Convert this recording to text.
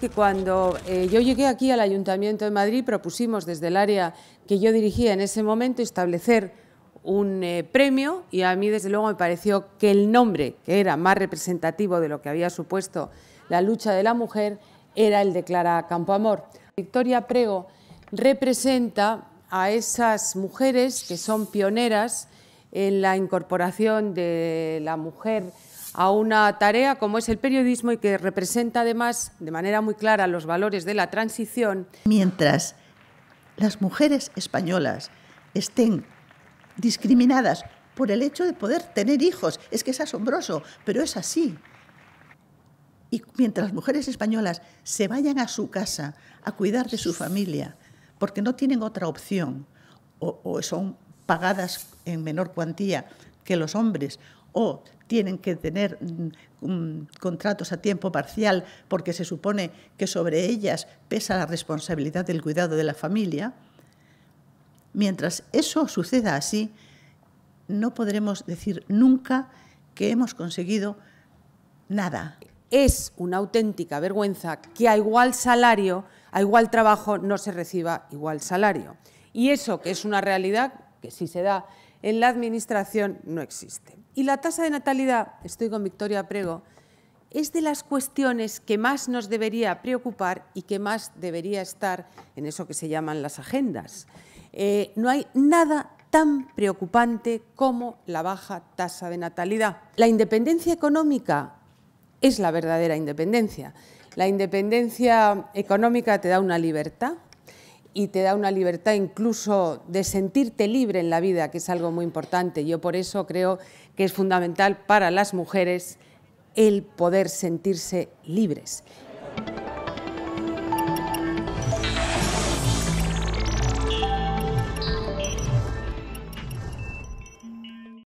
que cuando eh, yo llegué aquí al Ayuntamiento de Madrid propusimos desde el área que yo dirigía en ese momento establecer un eh, premio y a mí desde luego me pareció que el nombre que era más representativo de lo que había supuesto la lucha de la mujer era el de Clara Campoamor. Victoria Prego representa a esas mujeres que son pioneras en la incorporación de la mujer a una tarea como es el periodismo y que representa además de manera muy clara los valores de la transición. Mientras las mujeres españolas estén discriminadas por el hecho de poder tener hijos, es que es asombroso, pero es así. Y mientras las mujeres españolas se vayan a su casa a cuidar de su familia, porque no tienen otra opción, o, son pagadas en menor cuantía que los hombres, o tienen que tener mm, mm, contratos a tiempo parcial porque se supone que sobre ellas pesa la responsabilidad del cuidado de la familia, mientras eso suceda así, no podremos decir nunca que hemos conseguido nada. Es una auténtica vergüenza que a igual salario, a igual trabajo, no se reciba igual salario. Y eso, que es una realidad que sí se da en la Administración no existe. Y la tasa de natalidad, estoy con Victoria Prego, es de las cuestiones que más nos debería preocupar y que más debería estar en eso que se llaman las agendas. Eh, no hay nada tan preocupante como la baja tasa de natalidad. La independencia económica es la verdadera independencia. La independencia económica te da una libertad y te da una libertad incluso de sentirte libre en la vida, que es algo muy importante. Yo por eso creo que es fundamental para las mujeres el poder sentirse libres